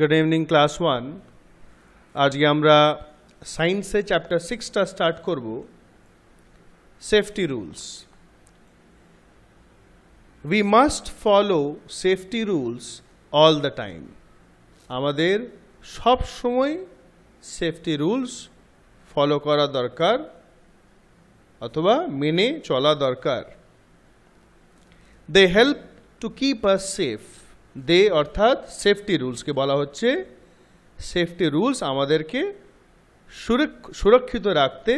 Good evening class one আজকে আমরা সায়েন্সে চ্যাপ্টার সিক্সটা স্টার্ট করব safety rules we must follow safety rules all the time আমাদের সব সময় সেফটি রুলস ফলো করা দরকার অথবা মেনে চলা দরকার they help to keep us safe they অর্থাৎ সেফটি রুলসকে বলা হচ্ছে সেফটি রুলস আমাদেরকে সুরক্ষিত রাখতে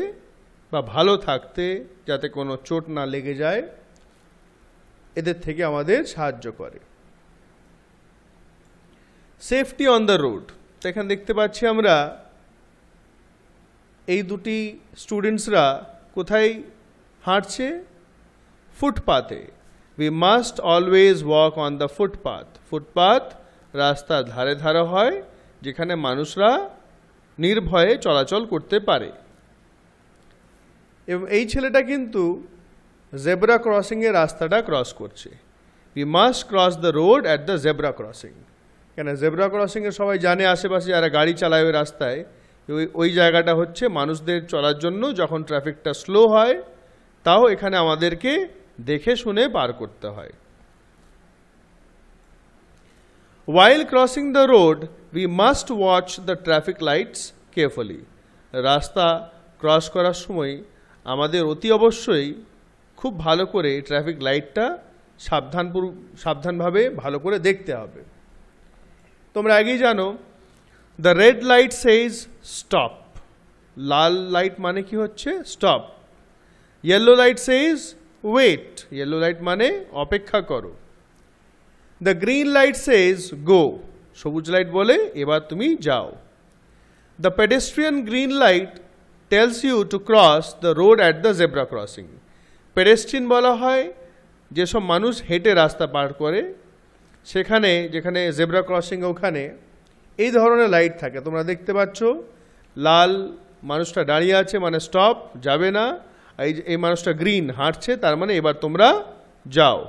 বা ভালো থাকতে যাতে কোনো চোট না লেগে যায় এদের থেকে আমাদের সাহায্য করে সেফটি অন দ্য রোড তো এখানে দেখতে পাচ্ছি আমরা এই দুটি স্টুডেন্টসরা কোথায় হাঁটছে ফুটপাতে we must always walk on the footpath. Footpath রাস্তা ধারে ধারে হয় যেখানে মানুষরা নির্ভয়ে চলাচল করতে পারে এবং এই ছেলেটা কিন্তু জেব্রা ক্রসিংয়ে রাস্তাটা ক্রস করছে we must cross the road at the zebra crossing কেন জেব্রা ক্রসিংয়ে সবাই জানে আশেপাশে যারা গাড়ি চালায় ওই রাস্তায় ওই ওই জায়গাটা হচ্ছে মানুষদের চলার জন্য যখন ট্রাফিকটা স্লো হয় তাও এখানে আমাদেরকে দেখে শুনে পার করতে হয় while crossing the road we must watch the traffic lights carefully রাস্তা ক্রস করার সময় আমাদের অতি অবশ্যই খুব ভালো করে ট্রাফিক লাইটটা সাবধানপুর সাবধানভাবে ভালো করে দেখতে হবে তোমরা আগেই জানো the red light says stop লাল লাইট মানে কি হচ্ছে stop yellow light says wait yellow light মানে অপেক্ষা করো the green light says go সবুজ লাইট বলে এবার তুমি যাও the pedestrian green light tells you to cross the road at the zebra crossing pedestrian বলা হয় যেসব মানুষ হেঁটে রাস্তা পার করে সেখানে যেখানে জেব্রা ক্রসিং ওখানে এই ধরনের লাইট থাকে তোমরা দেখতে পাচ্ছ লাল মানুষটা দাঁড়িয়ে আছে মানে স্টপ যাবে না এই যে এই মানুষটা গ্রিন হাঁটছে তার মানে এবার তোমরা যাও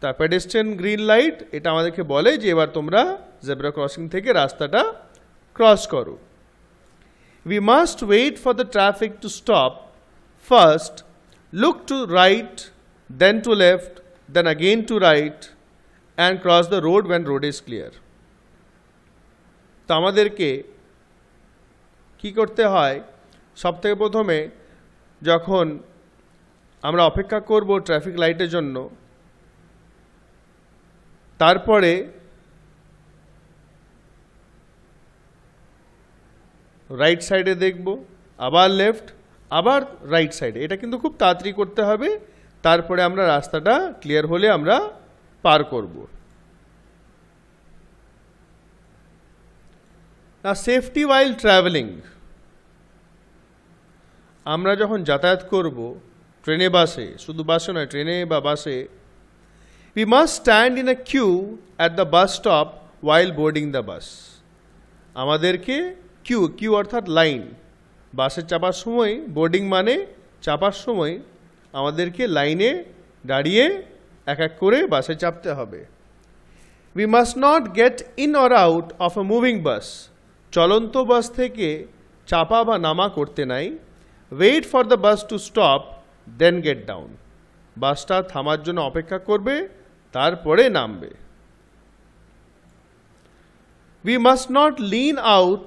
তা প্যাডেস্টেন গ্রিন লাইট এটা আমাদেরকে বলে যে এবার তোমরা জেব্রা ক্রসিং থেকে রাস্তাটা ক্রস করো we must wait for the traffic to stop first look to right then to left then again to right and cross the road when road is clear তা আমাদেরকে কী করতে হয় সব থেকে প্রথমে যখন আমরা অপেক্ষা করব ট্রাফিক লাইটের জন্য তারপরে রাইট সাইডে দেখব আবার লেফট আবার রাইট সাইডে এটা কিন্তু খুব তাড়াতাড়ি করতে হবে তারপরে আমরা রাস্তাটা ক্লিয়ার হলে আমরা পার করব না সেফটি ওয়াইল ট্রাভেলিং আমরা যখন যাতায়াত করব ট্রেনে বাসে শুধু বাসে নয় ট্রেনে বা বাসে we must stand in a queue at the bus stop while boarding the bus আমাদেরকে কিউ কিউ অর্থাৎ লাইন বাসে চাপার সময় বোর্ডিং মানে চাপার সময় আমাদেরকে লাইনে দাঁড়িয়ে এক এক করে বাসে চাপতে হবে we must not get in or out of a moving bus চলন্ত বাস থেকে চাপা বা নামা করতে নাই wait for the bus to stop then get down বাসটা থামার জন্য অপেক্ষা করবে তারপরে নামবে we must not lean out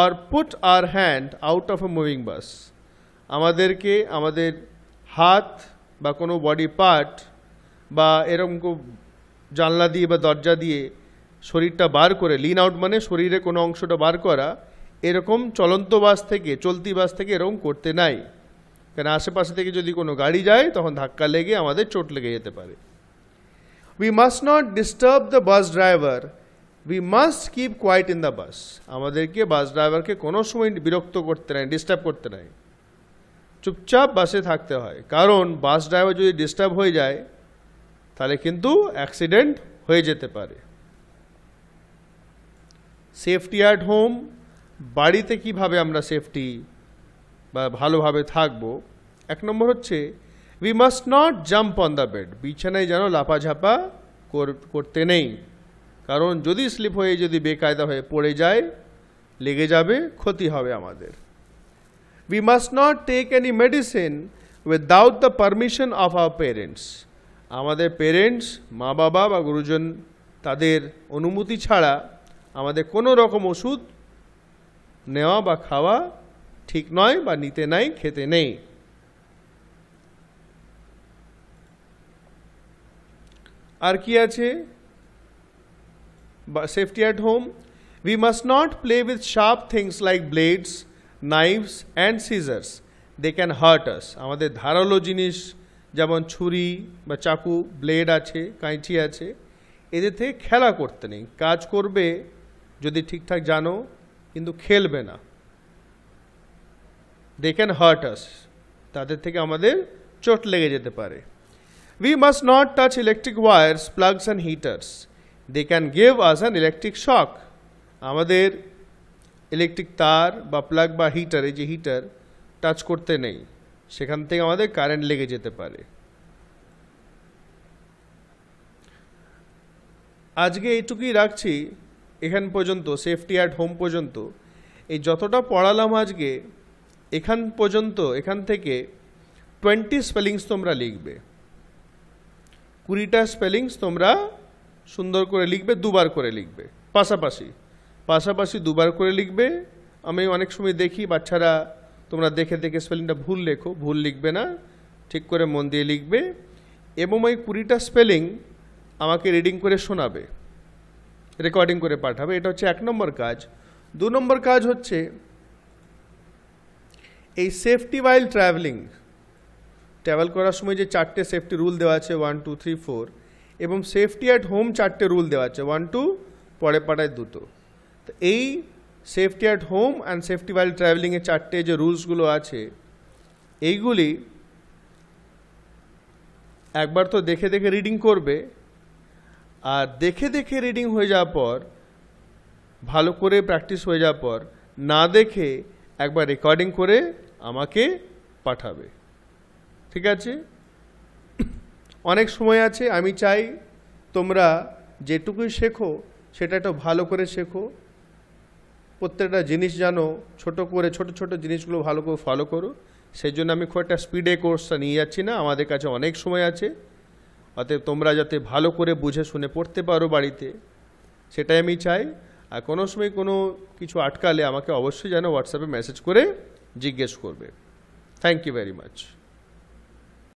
or put our hand out of a moving bus আমাদেরকে আমাদের হাত বা কোনো বডি পার্ট বা এরকম জানলা দিয়ে বা দরজা দিয়ে শরীরটা বার করে লিন আউট মানে শরীরে কোনো অংশটা বার করা এরকম চলন্ত বাস থেকে চলতি বাস থেকে এরকম করতে নাই কারণ আশেপাশে থেকে যদি কোনো গাড়ি যায় তখন ধাক্কা লেগে আমাদের চোট লেগে যেতে পারে we must not disturb the bus driver we must keep quiet in the bus আমাদেরকে বাস ড্রাইভারকে কোনো সময় বিরক্ত করতে নাই ডিস্টার্ব করতে নাই চুপচাপ বাসে থাকতে হয় কারণ বাস ড্রাইভার যদি ডিস্টার্ব হয়ে যায় তাহলে কিন্তু অ্যাক্সিডেন্ট হয়ে যেতে পারে সেফটি অ্যাট হোম বাড়িতে কিভাবে আমরা সেফটি বা ভালোভাবে থাকব এক নম্বর হচ্ছে we must not jump on the bed বিছানায় যেন লাপাঝাপা করতে নেই কারণ যদি স্লিপ হয়ে যদি বেকায়দা হয়ে পড়ে যায় লেগে যাবে ক্ষতি হবে আমাদের we must not take any medicine without the permission of our parents আমাদের পেরেন্টস মা বাবা বা গুরুজন তাদের অনুমতি ছাড়া আমাদের কোনো রকম ওষুধ নেওয়া বা খাওয়া ঠিক নয় বা নিতে নাই খেতে নেই আর কি আছে safety at home we must not play with sharp things like blades knives and scissors they can hurt us আমাদের ধারালো জিনিস যেমন ছুরি বা চাকু ব্লেড আছে কাঁচি আছে এদের থেকে খেলা করতে নেই কাজ করবে যদি ঠিকঠাক জানো কিন্তু খেলবে না দে ক্যান হার্ট আস তাদের থেকে আমাদের চোট লেগে যেতে পারে we must not touch electric wires plugs and heaters they can give us an electric shock আমাদের ইলেকট্রিক তার বা প্লাগ বা হিটার এই যে হিটার টাচ করতে নেই সেখান থেকে আমাদের কারেন্ট লেগে যেতে পারে আজকে এইটুকুই রাখছি এখান পর্যন্ত সেফটি অ্যাট হোম পর্যন্ত এই যতটা পড়ালাম আজকে এখান পর্যন্ত এখান থেকে টোয়েন্টি স্পেলিংস তোমরা লিখবে কুড়িটা স্পেলিংস তোমরা সুন্দর করে লিখবে দুবার করে লিখবে পাশাপাশি পাশাপাশি দুবার করে লিখবে আমি অনেক সময় দেখি বাচ্চারা তোমরা দেখে দেখে স্পেলিংটা ভুল লেখো ভুল লিখবে না ঠিক করে মন দিয়ে লিখবে এবং ওই কুড়িটা স্পেলিং আমাকে রিডিং করে শোনাবে রেকর্ডিং করে পাঠাবে এটা হচ্ছে এক নম্বর কাজ দু নম্বর কাজ হচ্ছে এই সেফটি ওয়াইল ট্রাভেলিং ট্রাভেল করার সময় যে চারটে সেফটি রুল দেওয়া আছে ওয়ান টু থ্রি ফোর এবং সেফটি অ্যাট হোম চারটে রুল দেওয়া আছে ওয়ান টু পরে পাড়ায় দুটো তো এই safety at home and safety while ট্রাভেলিংয়ের চারটে যে রুলসগুলো আছে এইগুলি একবার তো দেখে দেখে রিডিং করবে আর দেখে দেখে রিডিং হয়ে যাওয়ার পর ভালো করে প্র্যাকটিস হয়ে যাওয়ার পর না দেখে একবার রেকর্ডিং করে আমাকে পাঠাবে ঠিক আছে অনেক সময় আছে আমি চাই তোমরা যেটুকুই শেখো সেটা একটু ভালো করে শেখো প্রত্যেকটা জিনিস জানো ছোট করে ছোট ছোট জিনিসগুলো ভালো করে ফলো করো সেই জন্য আমি খুব একটা স্পিডে কোর্সটা নিয়ে যাচ্ছি না আমাদের কাছে অনেক সময় আছে অতএব তোমরা যাতে ভালো করে বুঝে শুনে পড়তে পারো বাড়িতে সেটাই আমি চাই আর কোনো সময় কোনো কিছু আটকালে আমাকে অবশ্যই যেন হোয়াটসঅ্যাপে মেসেজ করে জিজ্ঞেস করবে থ্যাংক ইউ ভেরি মাচ